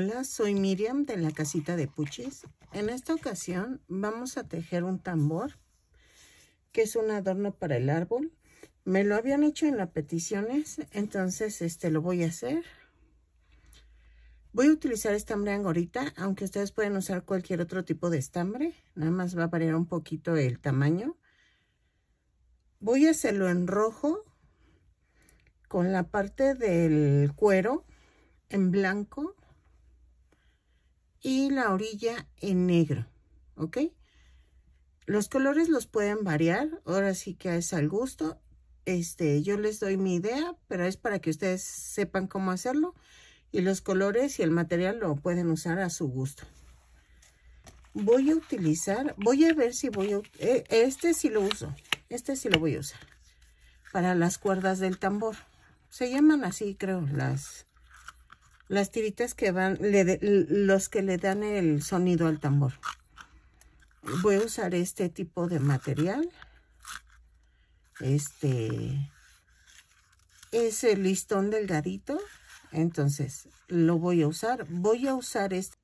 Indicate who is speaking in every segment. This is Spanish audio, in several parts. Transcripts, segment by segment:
Speaker 1: Hola, soy Miriam de la casita de Puchis. En esta ocasión vamos a tejer un tambor, que es un adorno para el árbol. Me lo habían hecho en las peticiones, entonces este lo voy a hacer. Voy a utilizar estambre angorita, aunque ustedes pueden usar cualquier otro tipo de estambre. Nada más va a variar un poquito el tamaño. Voy a hacerlo en rojo con la parte del cuero en blanco y la orilla en negro, ¿ok? Los colores los pueden variar, ahora sí que es al gusto. Este, yo les doy mi idea, pero es para que ustedes sepan cómo hacerlo. Y los colores y el material lo pueden usar a su gusto. Voy a utilizar, voy a ver si voy a... Eh, este sí lo uso, este sí lo voy a usar. Para las cuerdas del tambor. Se llaman así, creo, las las tiritas que van, los que le dan el sonido al tambor. Voy a usar este tipo de material. Este es el listón delgadito. Entonces lo voy a usar. Voy a usar este.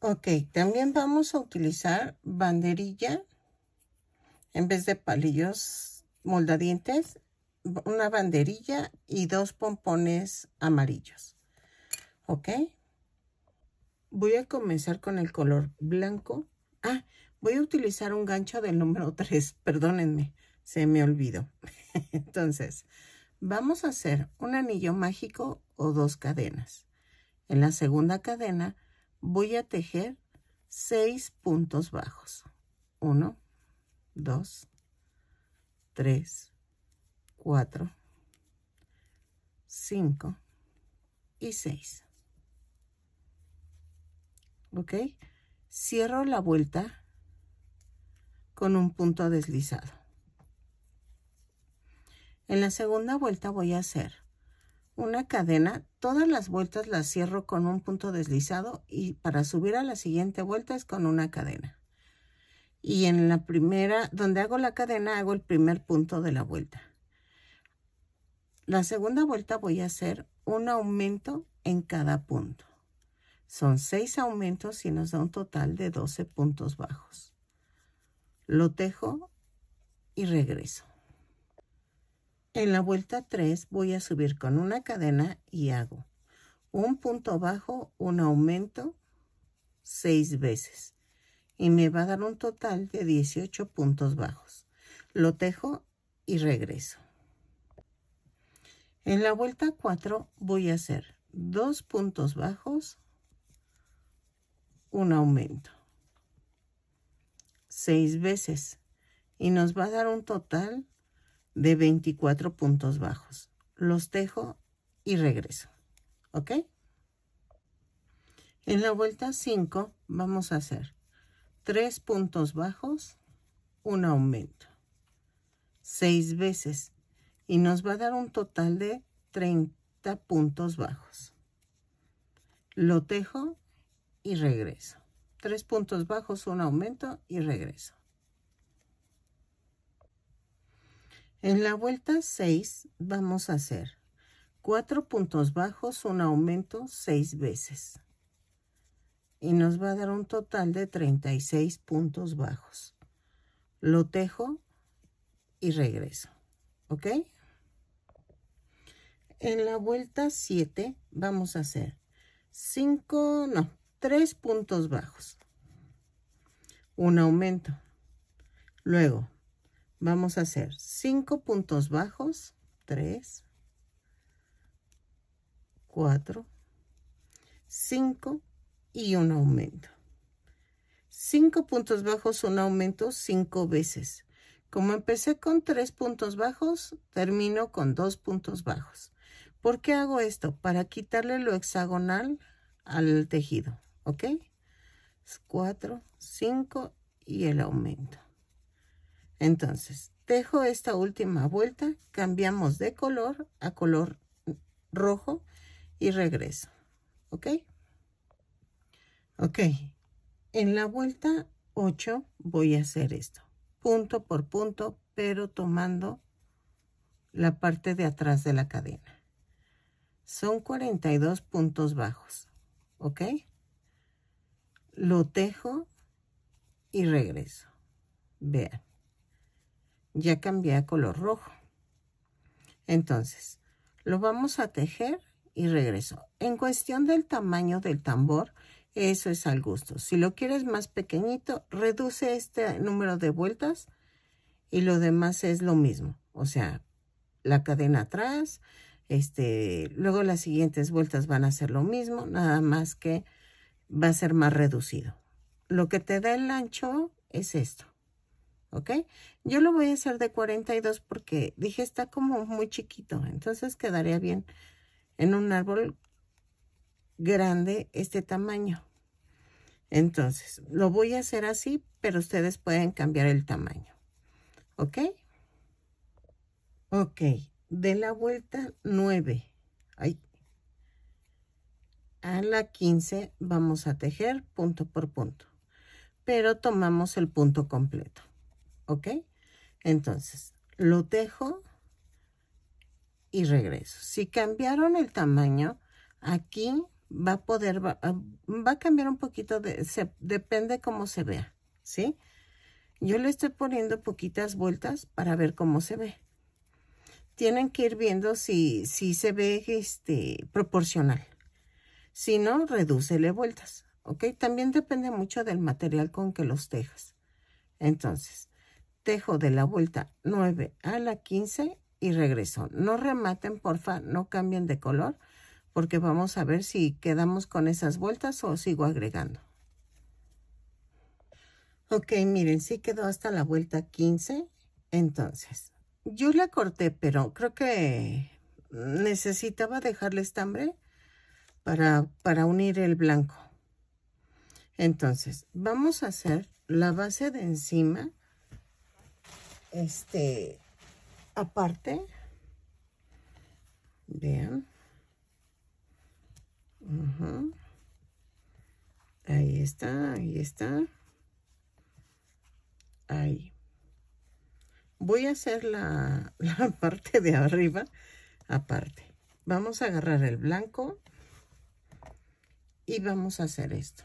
Speaker 1: Ok, también vamos a utilizar banderilla en vez de palillos moldadientes, una banderilla y dos pompones amarillos. ¿ok? Voy a comenzar con el color blanco. Ah, voy a utilizar un gancho del número 3, perdónenme, se me olvidó. Entonces, vamos a hacer un anillo mágico o dos cadenas. En la segunda cadena voy a tejer seis puntos bajos. uno dos tres cuatro cinco y seis ¿ok? Cierro la vuelta con un punto deslizado. En la segunda vuelta voy a hacer una cadena. Todas las vueltas las cierro con un punto deslizado y para subir a la siguiente vuelta es con una cadena. Y en la primera, donde hago la cadena, hago el primer punto de la vuelta. La segunda vuelta voy a hacer un aumento en cada punto. Son seis aumentos y nos da un total de 12 puntos bajos. Lo tejo y regreso. En la vuelta 3 voy a subir con una cadena y hago un punto bajo, un aumento, seis veces. Y me va a dar un total de 18 puntos bajos. Lo tejo y regreso. En la vuelta 4 voy a hacer dos puntos bajos, un aumento. Seis veces. Y nos va a dar un total de 24 puntos bajos. Los tejo y regreso. ¿Ok? En la vuelta 5 vamos a hacer tres puntos bajos, un aumento. seis veces. Y nos va a dar un total de 30 puntos bajos. Lo tejo y regreso. Tres puntos bajos, un aumento y regreso. En la vuelta 6 vamos a hacer cuatro puntos bajos, un aumento seis veces. Y nos va a dar un total de 36 puntos bajos. Lo tejo y regreso. ¿Ok? En la vuelta 7 vamos a hacer cinco no, tres puntos bajos. Un aumento. Luego, vamos a hacer cinco puntos bajos, tres, cuatro, cinco y un aumento. Cinco puntos bajos, un aumento cinco veces. Como empecé con tres puntos bajos, termino con dos puntos bajos. ¿Por qué hago esto? Para quitarle lo hexagonal al tejido. ¿ok? 4, 5 y el aumento. Entonces, dejo esta última vuelta, cambiamos de color a color rojo y regreso, ¿ok? Ok, en la vuelta 8 voy a hacer esto, punto por punto, pero tomando la parte de atrás de la cadena. Son 42 puntos bajos, ¿ok? lo tejo y regreso. Vean, ya cambié a color rojo. Entonces, lo vamos a tejer y regreso. En cuestión del tamaño del tambor, eso es al gusto. Si lo quieres más pequeñito, reduce este número de vueltas y lo demás es lo mismo. O sea, la cadena atrás, este, luego las siguientes vueltas van a ser lo mismo, nada más que va a ser más reducido. Lo que te da el ancho es esto. ¿Ok? Yo lo voy a hacer de 42 porque dije está como muy chiquito. Entonces quedaría bien en un árbol grande este tamaño. Entonces, lo voy a hacer así, pero ustedes pueden cambiar el tamaño. ¿Ok? Ok. De la vuelta 9. Ahí a la 15 vamos a tejer punto por punto, pero tomamos el punto completo, ¿ok? Entonces, lo tejo y regreso. Si cambiaron el tamaño, aquí va a poder, va, a cambiar un poquito, de, se, depende cómo se vea, ¿sí? Yo le estoy poniendo poquitas vueltas para ver cómo se ve. Tienen que ir viendo si, si se ve este, proporcional, si no, reducele vueltas, ¿ok? También depende mucho del material con que los tejas. Entonces, tejo de la vuelta 9 a la 15 y regreso. No rematen, porfa, no cambien de color, porque vamos a ver si quedamos con esas vueltas o sigo agregando. Ok, miren, sí quedó hasta la vuelta 15. Entonces, yo la corté, pero creo que necesitaba dejarle estambre para, para unir el blanco. Entonces, vamos a hacer la base de encima, este, aparte. Vean. Ahí está, ahí está. Ahí. Voy a hacer la, la parte de arriba aparte. Vamos a agarrar el blanco y vamos a hacer esto.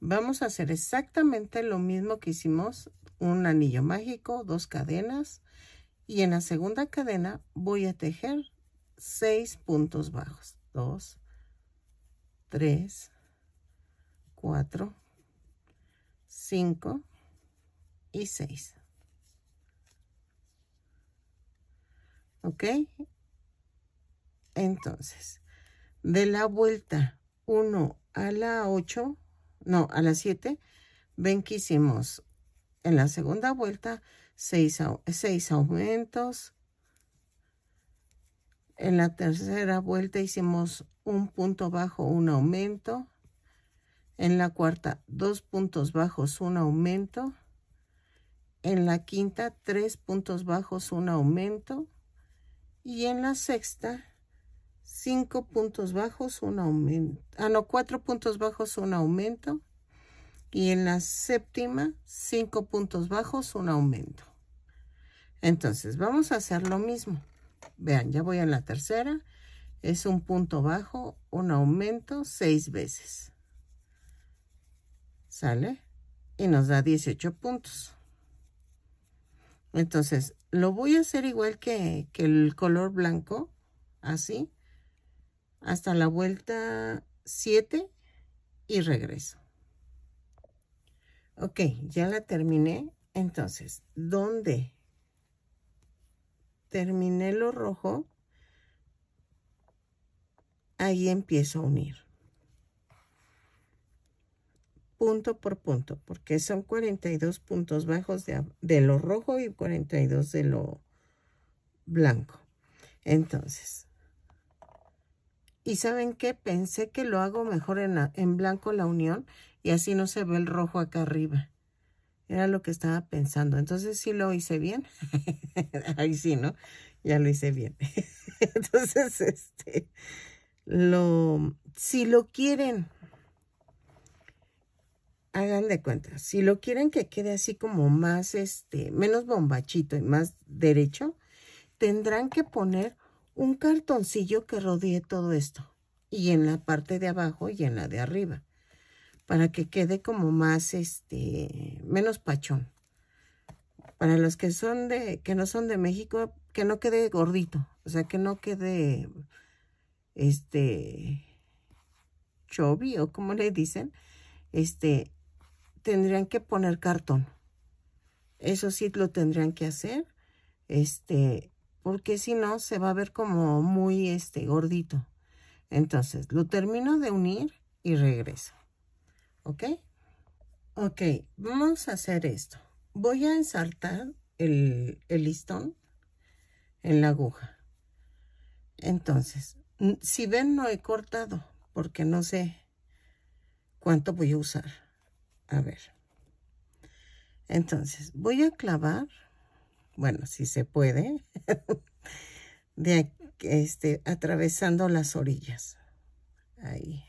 Speaker 1: Vamos a hacer exactamente lo mismo que hicimos un anillo mágico, dos cadenas y en la segunda cadena voy a tejer seis puntos bajos. dos tres cuatro cinco y seis ¿Ok? Entonces, de la vuelta 1 a la 8, no, a la 7, ven que hicimos en la segunda vuelta 6, seis aumentos. En la tercera vuelta hicimos un punto bajo, un aumento. En la cuarta, dos puntos bajos, un aumento. En la quinta, tres puntos bajos, un aumento. Y en la sexta, 5 puntos bajos, un aumento. Ah, no, 4 puntos bajos, un aumento. Y en la séptima, 5 puntos bajos, un aumento. Entonces, vamos a hacer lo mismo. Vean, ya voy a la tercera. Es un punto bajo, un aumento, seis veces. ¿Sale? Y nos da 18 puntos. Entonces, lo voy a hacer igual que el color blanco, así hasta la vuelta 7 y regreso. Ok, ya la terminé. Entonces, ¿dónde terminé lo rojo? Ahí empiezo a unir. Punto por punto, porque son 42 puntos bajos de, de lo rojo y 42 de lo blanco. Entonces, y ¿saben qué? Pensé que lo hago mejor en, en blanco la unión y así no se ve el rojo acá arriba. Era lo que estaba pensando. Entonces si lo hice bien. Ahí sí, ¿no? Ya lo hice bien. Entonces, este, lo, si lo quieren, hagan de cuenta, si lo quieren que quede así como más, este, menos bombachito y más derecho, tendrán que poner un cartoncillo que rodee todo esto y en la parte de abajo y en la de arriba para que quede como más este menos pachón para los que son de que no son de México que no quede gordito o sea que no quede este chobby o como le dicen este tendrían que poner cartón eso sí lo tendrían que hacer este porque si no se va a ver como muy este gordito. Entonces lo termino de unir y regreso. ¿Ok? Ok, vamos a hacer esto. Voy a ensartar el, el listón en la aguja. Entonces, si ven no he cortado porque no sé cuánto voy a usar. A ver. Entonces, voy a clavar bueno, si se puede, de este, atravesando las orillas. Ahí.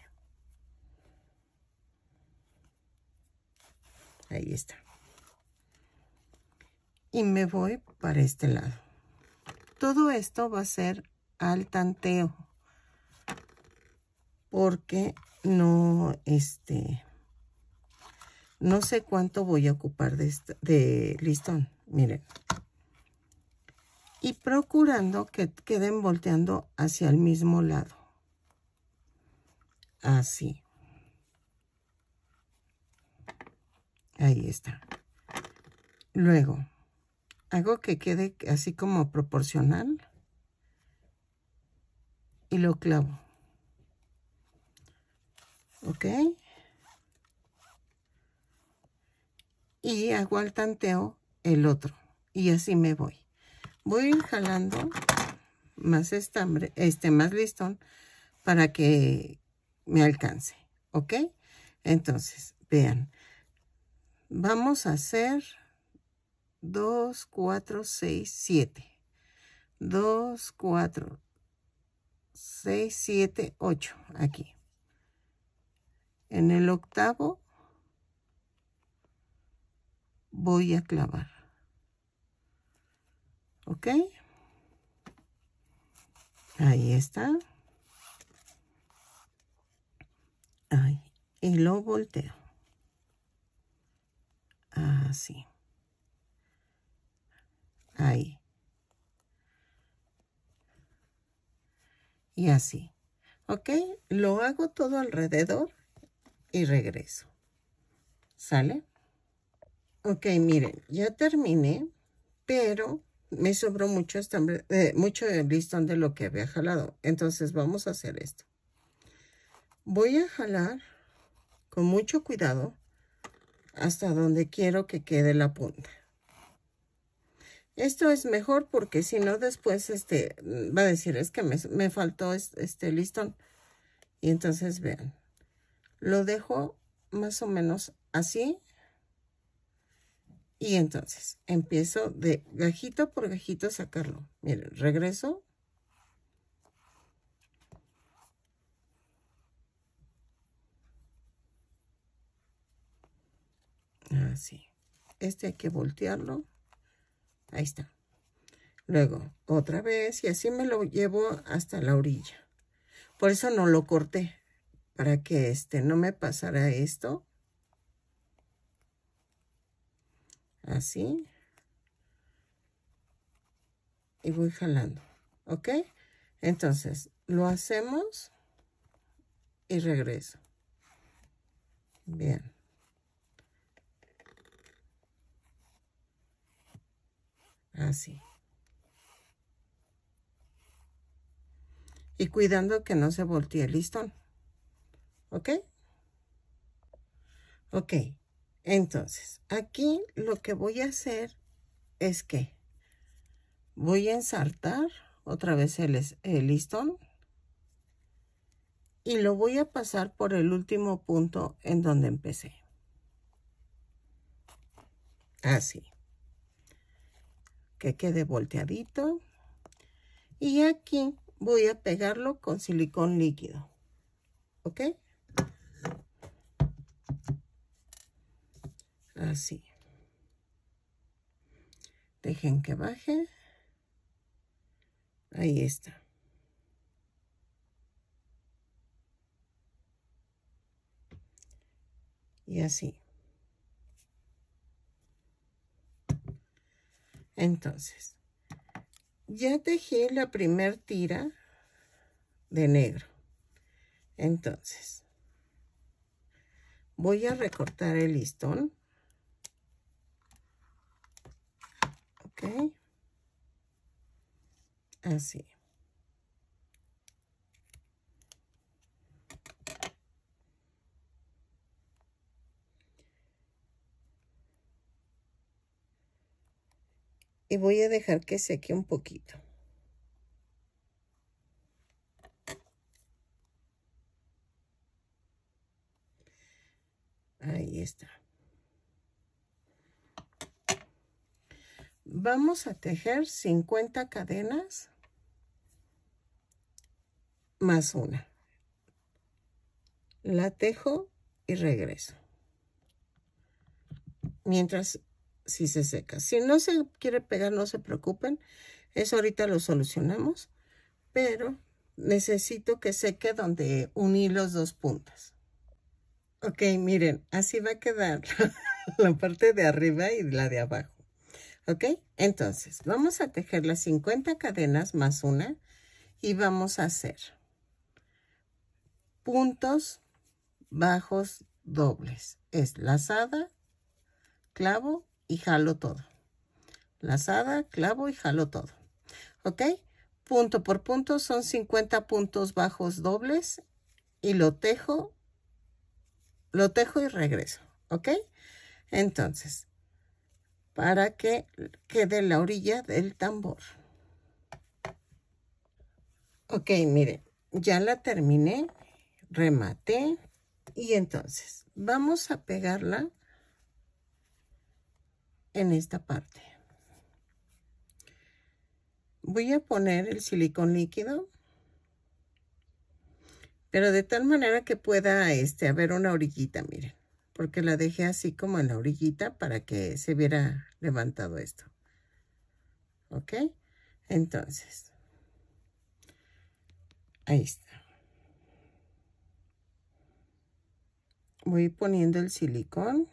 Speaker 1: Ahí está. Y me voy para este lado. Todo esto va a ser al tanteo. Porque no, este, no sé cuánto voy a ocupar de, de listón. Miren, y procurando que queden volteando hacia el mismo lado. Así. Ahí está. Luego, hago que quede así como proporcional y lo clavo. ¿Ok? Y hago al tanteo el otro y así me voy voy a ir jalando más estambre, este más listón para que me alcance, ¿ok? Entonces, vean, vamos a hacer 2, 4, 6, 7. 2, 4, 6, 7, 8, aquí. En el octavo voy a clavar. ¿Ok? Ahí está. Ahí. Y lo volteo. Así. Ahí. Y así. ¿Ok? Lo hago todo alrededor y regreso. ¿Sale? Ok, miren, ya terminé, pero me sobró eh, mucho, el listón de lo que había jalado. Entonces vamos a hacer esto. Voy a jalar con mucho cuidado hasta donde quiero que quede la punta. Esto es mejor porque si no después este, va a decir es que me, faltó este listón. Y entonces vean, lo dejo más o menos así y entonces empiezo de gajito por gajito a sacarlo. Miren, regreso. Así. Ah, este hay que voltearlo. Ahí está. Luego, otra vez, y así me lo llevo hasta la orilla. Por eso no lo corté, para que este no me pasara esto Así. Y voy jalando. ¿Ok? Entonces, lo hacemos y regreso. Bien. Así. Y cuidando que no se voltee el listón. ¿Ok? Ok. Entonces, aquí lo que voy a hacer es que voy a ensartar otra vez el, el listón y lo voy a pasar por el último punto en donde empecé. Así. Que quede volteadito. Y aquí voy a pegarlo con silicón líquido. ¿Ok? Así. Dejen que baje. Ahí está. Y así. Entonces, ya tejí la primer tira de negro. Entonces, voy a recortar el listón así y voy a dejar que seque un poquito ahí está vamos a tejer 50 cadenas más una la tejo y regreso mientras si se seca si no se quiere pegar no se preocupen eso ahorita lo solucionamos pero necesito que seque donde uní los dos puntos. ok miren así va a quedar la parte de arriba y la de abajo ¿Ok? Entonces, vamos a tejer las 50 cadenas más una y vamos a hacer puntos bajos dobles. Es lazada, clavo y jalo todo. Lazada, clavo y jalo todo. ¿Ok? Punto por punto son 50 puntos bajos dobles y lo tejo, lo tejo y regreso. ¿Ok? Entonces, para que quede la orilla del tambor. Ok, miren, ya la terminé, rematé y entonces vamos a pegarla en esta parte. Voy a poner el silicón líquido, pero de tal manera que pueda este, haber una orillita, miren porque la dejé así como en la orillita para que se viera levantado esto. ¿Ok? Entonces, ahí está. Voy poniendo el silicón.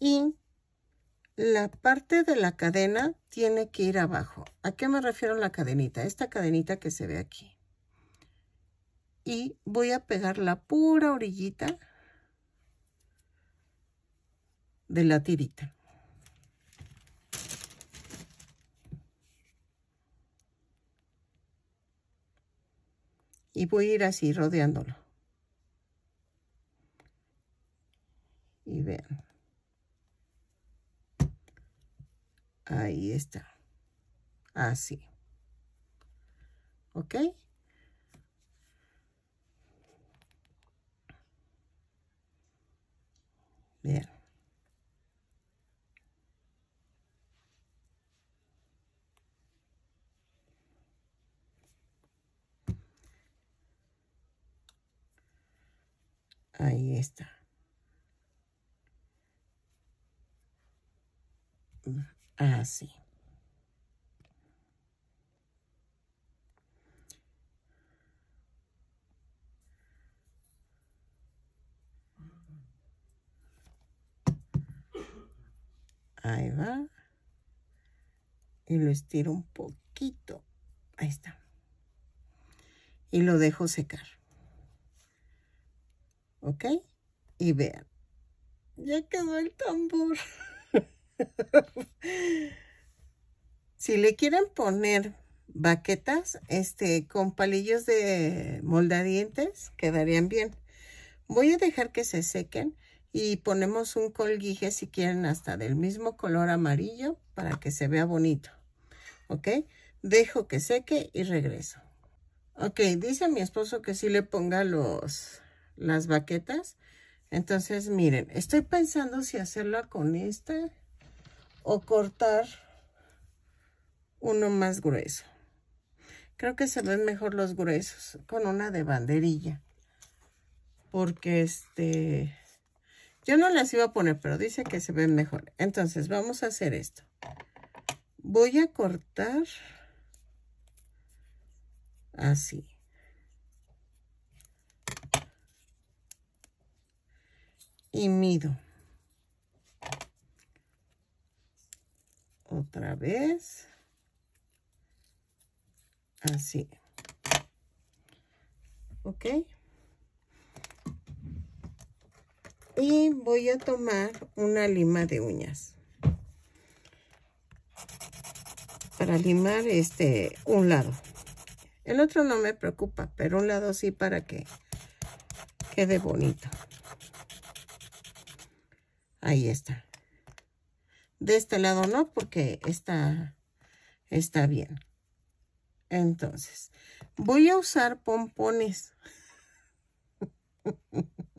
Speaker 1: Y la parte de la cadena tiene que ir abajo. ¿A qué me refiero la cadenita? Esta cadenita que se ve aquí y voy a pegar la pura orillita de la tirita. Y voy a ir así rodeándolo. Y vean. Ahí está. Así. ¿Ok? Ahí está. Así. Ahí va. Y lo estiro un poquito. Ahí está. Y lo dejo secar. ¿Ok? Y vean. Ya quedó el tambor. si le quieren poner baquetas este, con palillos de moldadientes, quedarían bien. Voy a dejar que se sequen y ponemos un colguije si quieren hasta del mismo color amarillo para que se vea bonito ok dejo que seque y regreso ok dice mi esposo que sí le ponga los las baquetas entonces miren estoy pensando si hacerla con esta o cortar uno más grueso creo que se ven mejor los gruesos con una de banderilla porque este yo no las iba a poner, pero dice que se ven mejor. Entonces, vamos a hacer esto. Voy a cortar así. Y mido. Otra vez. Así. ¿Ok? y voy a tomar una lima de uñas para limar este un lado el otro no me preocupa pero un lado sí para que quede bonito ahí está de este lado no porque está está bien entonces voy a usar pompones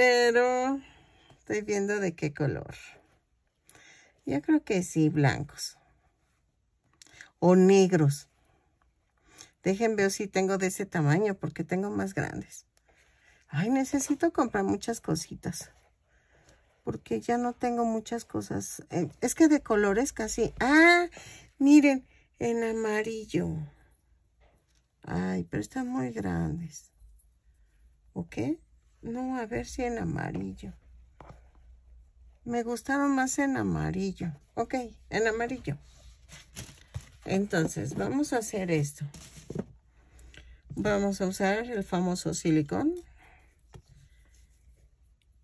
Speaker 1: pero estoy viendo de qué color. Yo creo que sí, blancos. O negros. Déjenme ver si tengo de ese tamaño, porque tengo más grandes. Ay, necesito comprar muchas cositas. Porque ya no tengo muchas cosas. Eh, es que de colores casi... ¡Ah! Miren, en amarillo. Ay, pero están muy grandes. ¿Ok? No, a ver si en amarillo. Me gustaron más en amarillo. Ok, en amarillo. Entonces, vamos a hacer esto. Vamos a usar el famoso silicón.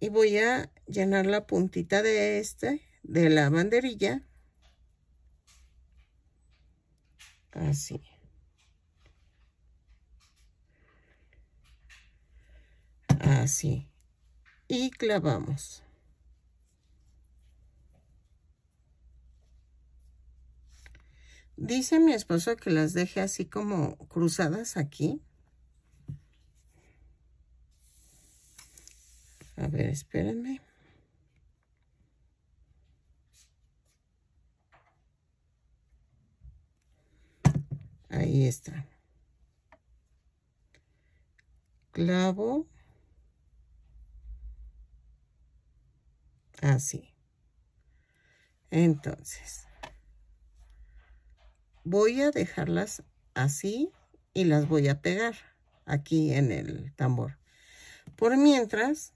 Speaker 1: Y voy a llenar la puntita de este, de la banderilla. Así. así y clavamos dice mi esposo que las deje así como cruzadas aquí a ver espérenme ahí está clavo Así. Ah, Entonces, voy a dejarlas así y las voy a pegar aquí en el tambor. Por mientras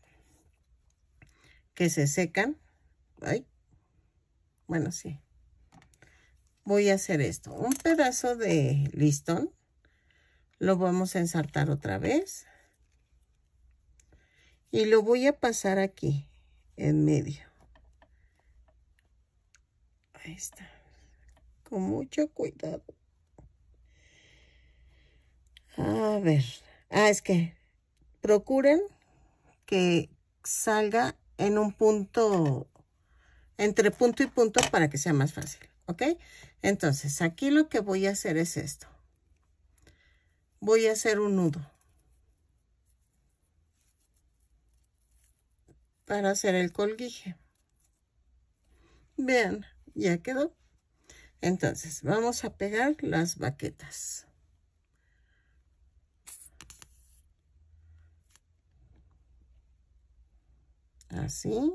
Speaker 1: que se secan, bueno, sí, voy a hacer esto. Un pedazo de listón lo vamos a ensartar otra vez y lo voy a pasar aquí en medio. Ahí está. Con mucho cuidado. A ver. Ah, es que procuren que salga en un punto, entre punto y punto para que sea más fácil. ¿Ok? Entonces, aquí lo que voy a hacer es esto. Voy a hacer un nudo. para hacer el colguije. bien ya quedó. Entonces, vamos a pegar las baquetas. Así.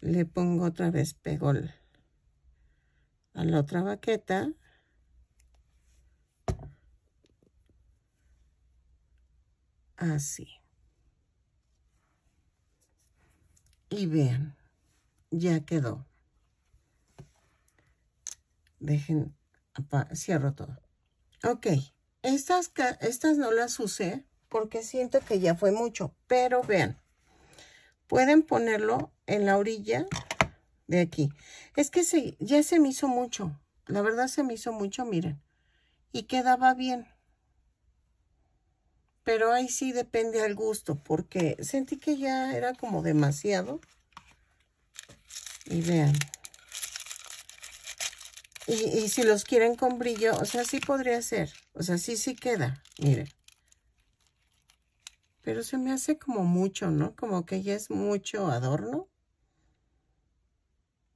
Speaker 1: Le pongo otra vez pegol a la otra baqueta. así. Y vean, ya quedó. Dejen, cierro todo. Ok, estas, estas no las usé porque siento que ya fue mucho, pero vean, pueden ponerlo en la orilla de aquí. Es que se, ya se me hizo mucho, la verdad se me hizo mucho, miren, y quedaba bien. Pero ahí sí depende al gusto, porque sentí que ya era como demasiado. Y vean. Y, si los quieren con brillo, o sea, sí podría ser. O sea, sí, sí queda, miren. Pero se me hace como mucho, ¿no? Como que ya es mucho adorno.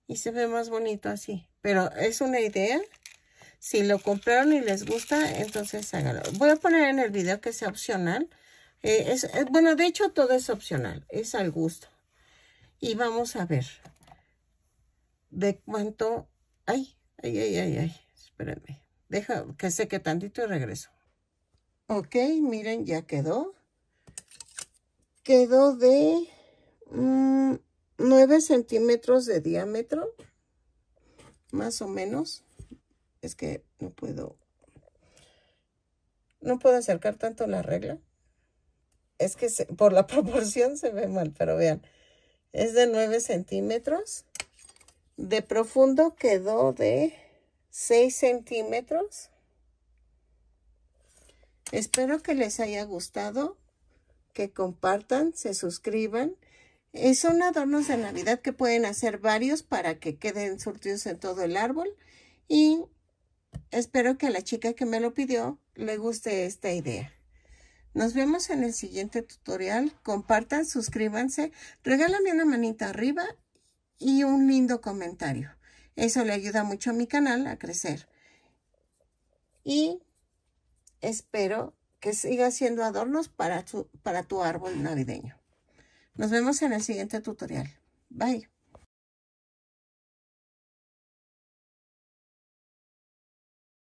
Speaker 1: Y se ve más bonito así. Pero es una idea si lo compraron y les gusta, entonces háganlo. Voy a poner en el video que sea opcional. Eh, es, eh, bueno, de hecho todo es opcional, es al gusto. Y vamos a ver de cuánto... Ay, ay, ay, ay, espérenme. Deja que seque tantito y regreso. Ok, miren, ya quedó. Quedó de 9 mm, centímetros de diámetro, más o menos es que no puedo, no puedo acercar tanto la regla. Es que por la proporción se ve mal, pero vean, es de 9 centímetros. De profundo quedó de 6 centímetros. Espero que les haya gustado, que compartan, se suscriban. Es eh, un adornos de Navidad que pueden hacer varios para que queden surtidos en todo el árbol. Y Espero que a la chica que me lo pidió le guste esta idea. Nos vemos en el siguiente tutorial. Compartan, suscríbanse, regálame una manita arriba y un lindo comentario. Eso le ayuda mucho a mi canal a crecer. Y espero que siga siendo adornos para tu, para tu árbol navideño. Nos vemos en el siguiente tutorial. Bye.